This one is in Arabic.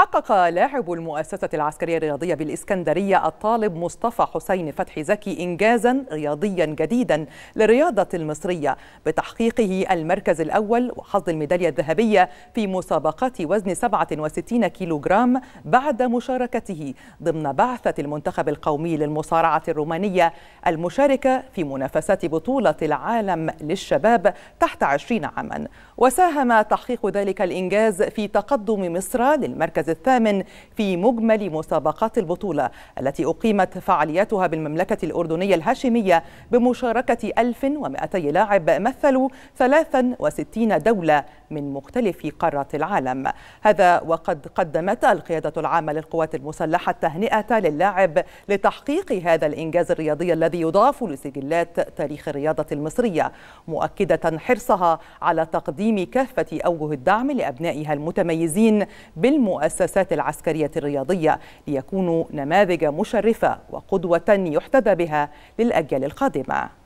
حقق لاعب المؤسسة العسكرية الرياضية بالإسكندرية الطالب مصطفى حسين فتحي زكي إنجازا رياضيا جديدا للرياضة المصرية بتحقيقه المركز الأول وحصد الميدالية الذهبية في مسابقات وزن 67 كيلوغرام بعد مشاركته ضمن بعثة المنتخب القومي للمصارعة الرومانية المشاركة في منافسات بطولة العالم للشباب تحت 20 عاما وساهم تحقيق ذلك الإنجاز في تقدم مصر للمركز الثامن في مجمل مسابقات البطولة التي أقيمت فعالياتها بالمملكة الأردنية الهاشمية بمشاركة 1200 لاعب مثلوا 63 دولة من مختلف قارات العالم هذا وقد قدمت القيادة العامة للقوات المسلحة التهنئة للاعب لتحقيق هذا الإنجاز الرياضي الذي يضاف لسجلات تاريخ الرياضة المصرية مؤكدة حرصها على تقديم كافة أوجه الدعم لأبنائها المتميزين بالمؤسسة المؤسسات العسكرية الرياضية ليكونوا نماذج مشرفة وقدوة يحتذى بها للأجيال القادمة